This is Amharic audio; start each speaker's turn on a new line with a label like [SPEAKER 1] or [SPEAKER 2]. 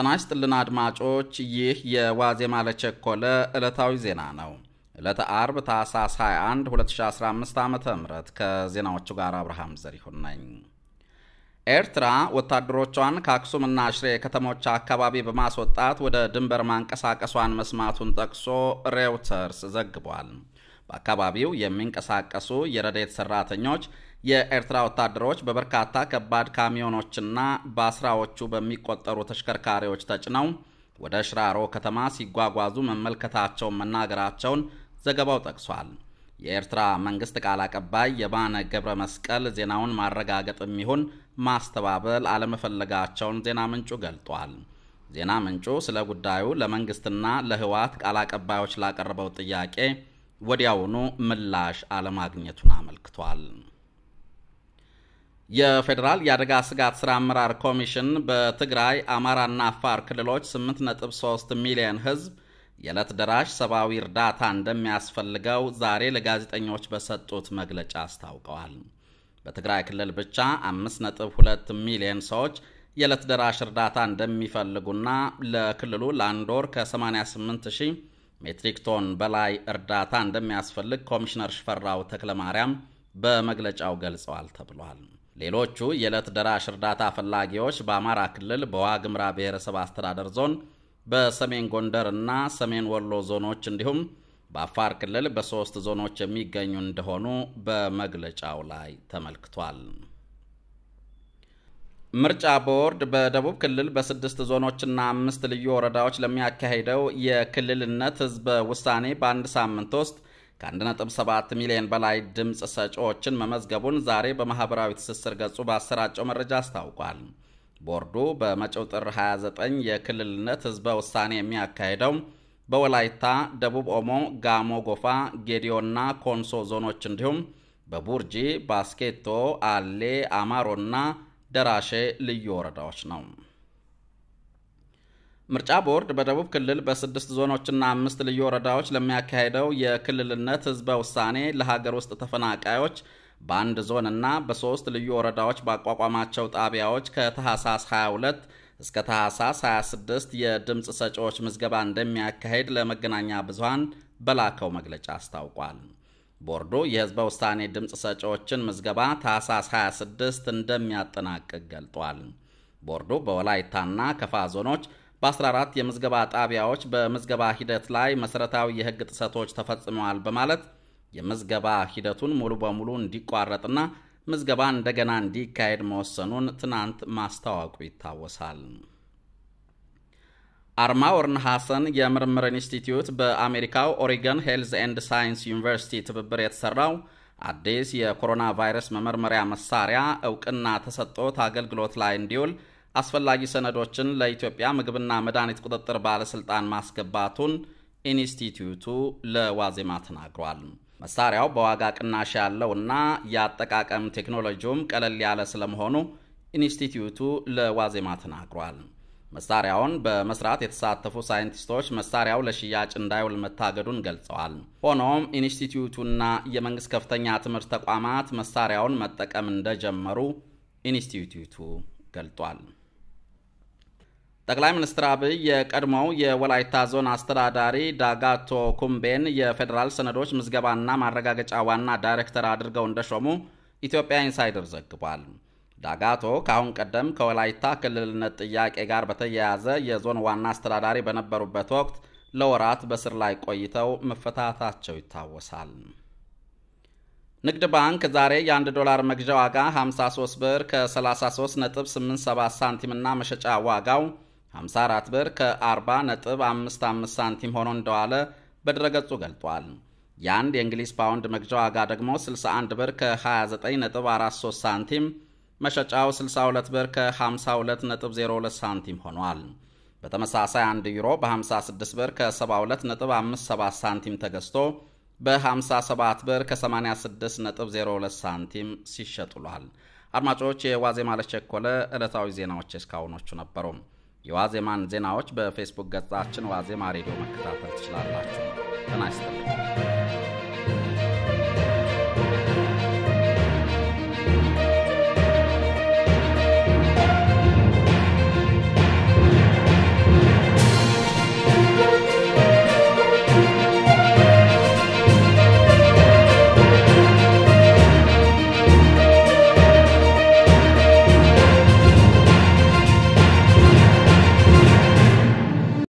[SPEAKER 1] ጤና ይስጥልን አድማጮች፣ ይህ የዋዜማ ለቸኮለ ዕለታዊ ዜና ነው። ዕለተ አርብ ታህሳስ 21 2015 ዓ ም ከዜናዎቹ ጋር አብርሃም ዘሪሁን ነኝ። ኤርትራ ወታደሮቿን ከአክሱምና ሽሬ ከተሞች አካባቢ በማስወጣት ወደ ድንበር ማንቀሳቀሷን መስማቱን ጠቅሶ ሬውተርስ ዘግቧል። በአካባቢው የሚንቀሳቀሱ የረዴት ሰራተኞች የኤርትራ ወታደሮች በበርካታ ከባድ ካሚዮኖችና በአስራዎቹ በሚቆጠሩ ተሽከርካሪዎች ተጭነው ወደ ሽራሮ ከተማ ሲጓጓዙ መመልከታቸውን መናገራቸውን ዘገባው ጠቅሷል። የኤርትራ መንግስት ቃል አቀባይ የባነ ገብረ መስቀል ዜናውን ማረጋገጥ የሚሆን ማስተባበል አለመፈለጋቸውን ዜና ምንጩ ገልጧል። ዜና ምንጩ ስለ ጉዳዩ ለመንግስትና ለህወሓት ቃል አቀባዮች ላቀረበው ጥያቄ ወዲያውኑ ምላሽ አለማግኘቱን አመልክቷል። የፌዴራል የአደጋ ስጋት ስራ አመራር ኮሚሽን በትግራይ አማራና አፋር ክልሎች 8.3 ሚሊዮን ህዝብ የዕለት ደራሽ ሰብአዊ እርዳታ እንደሚያስፈልገው ዛሬ ለጋዜጠኞች በሰጡት መግለጫ አስታውቀዋል። በትግራይ ክልል ብቻ 5.2 ሚሊዮን ሰዎች የዕለት ደራሽ እርዳታ እንደሚፈልጉና ለክልሉ ለአንድ ወር ከ88,000 ሜትሪክ ቶን በላይ እርዳታ እንደሚያስፈልግ ኮሚሽነር ሽፈራው ተክለማርያም በመግለጫው ገልጸዋል ተብሏል። ሌሎቹ የዕለት ደራሽ እርዳታ ፈላጊዎች በአማራ ክልል በዋግምራ ብሔረሰብ አስተዳደር ዞን በሰሜን ጎንደር እና ሰሜን ወሎ ዞኖች እንዲሁም በአፋር ክልል በሶስት ዞኖች የሚገኙ እንደሆኑ በመግለጫው ላይ ተመልክቷል። ምርጫ ቦርድ በደቡብ ክልል በስድስት ዞኖችና አምስት ልዩ ወረዳዎች ለሚያካሄደው የክልልነት ህዝበ ውሳኔ በአንድ ሳምንት ውስጥ ከ1.7 ሚሊዮን በላይ ድምፅ ሰጪዎችን መመዝገቡን ዛሬ በማኅበራዊ ትስስር ገጹ ባሰራጨው መረጃ አስታውቋል። ቦርዱ በመጪው ጥር 29 የክልልነት ሕዝበ ውሳኔ የሚያካሄደው በወላይታ፣ ደቡብ ኦሞ፣ ጋሞ ጎፋ፣ ጌዲዮና ኮንሶ ዞኖች እንዲሁም በቡርጂ፣ ባስኬቶ፣ አሌ፣ አማሮና ደራሼ ልዩ ወረዳዎች ነው። ምርጫ ቦርድ በደቡብ ክልል በስድስት ዞኖችና አምስት ልዩ ወረዳዎች ለሚያካሄደው የክልልነት ህዝበ ውሳኔ ለሀገር ውስጥ ተፈናቃዮች በአንድ ዞንና በሶስት ልዩ ወረዳዎች ባቋቋማቸው ጣቢያዎች ከታህሳስ 22 እስከ ታህሳስ 26 የድምፅ ሰጪዎች ምዝገባ እንደሚያካሄድ ለመገናኛ ብዙሃን በላከው መግለጫ አስታውቋል። ቦርዱ የህዝበ ውሳኔ ድምፅ ሰጪዎችን ምዝገባ ታህሳስ 26 እንደሚያጠናቅቅ ገልጧል። ቦርዱ በወላይታና ከፋ ዞኖች በ14 የምዝገባ ጣቢያዎች በምዝገባ ሂደት ላይ መሠረታዊ የሕግ ጥሰቶች ተፈጽመዋል በማለት የምዝገባ ሂደቱን ሙሉ በሙሉ እንዲቋረጥና ምዝገባ እንደገና እንዲካሄድ መወሰኑን ትናንት ማስታወቁ ይታወሳል። አርማ ወርን ሐሰን የምርምር ኢንስቲትዩት በአሜሪካው ኦሪገን ሄልዝ ኤንድ ሳይንስ ዩኒቨርሲቲ ትብብር የተሠራው አዲስ የኮሮና ቫይረስ መመርመሪያ መሳሪያ እውቅና ተሰጥቶት አገልግሎት ላይ እንዲውል አስፈላጊ ሰነዶችን ለኢትዮጵያ ምግብና መድኃኒት ቁጥጥር ባለሥልጣን ማስገባቱን ኢንስቲትዩቱ ለዋዜማ ተናግሯል። መሳሪያው በዋጋ ቅናሽ ያለውና የአጠቃቀም ቴክኖሎጂውም ቀለል ያለ ስለመሆኑ ኢንስቲትዩቱ ለዋዜማ ተናግሯል። መሳሪያውን በመስራት የተሳተፉ ሳይንቲስቶች መሳሪያው ለሽያጭ እንዳይውል መታገዱን ገልጸዋል። ሆኖም ኢንስቲትዩቱና የመንግሥት ከፍተኛ ትምህርት ተቋማት መሳሪያውን መጠቀም እንደጀመሩ ኢንስቲትዩቱ ገልጧል። ጠቅላይ ሚኒስትር አብይ የቀድሞው የወላይታ ዞን አስተዳዳሪ ዳጋቶ ኩምቤን የፌዴራል ሰነዶች ምዝገባና ማረጋገጫ ዋና ዳይሬክተር አድርገው እንደሾሙ ኢትዮጵያ ኢንሳይደር ዘግቧል። ዳጋቶ ከአሁን ቀደም ከወላይታ ክልልነት ጥያቄ ጋር በተያያዘ የዞን ዋና አስተዳዳሪ በነበሩበት ወቅት ለወራት በስር ላይ ቆይተው መፈታታቸው ይታወሳል። ንግድ ባንክ ዛሬ የ1 ዶላር መግዣ ዋጋ 53 ብር ከ33.87 ሳንቲምና መሸጫ ዋጋው 54 ብር ከ40.55 ሳንቲም ሆኖ እንደዋለ በድረገጹ ገልጧል። የአንድ የእንግሊዝ ፓውንድ መግዣ ዋጋ ደግሞ 61 ብር ከ29.43 ሳንቲም መሸጫው 62 ብር ከ52.02 ሳንቲም ሆኗል። በተመሳሳይ 1 ዩሮ በ56 ብር ከ72.57 ሳንቲም ተገዝቶ በ57 ብር ከ86.02 ሳንቲም ሲሸጥሏል። አድማጮች፣ የዋዜማ ለቸኮለ ዕለታዊ ዜናዎች እስካሁኖቹ ነበሩ። የዋዜማን ዜናዎች በፌስቡክ ገጻችን ዋዜማ ሬዲዮ መከታተል ትችላላችሁ። ተናስተ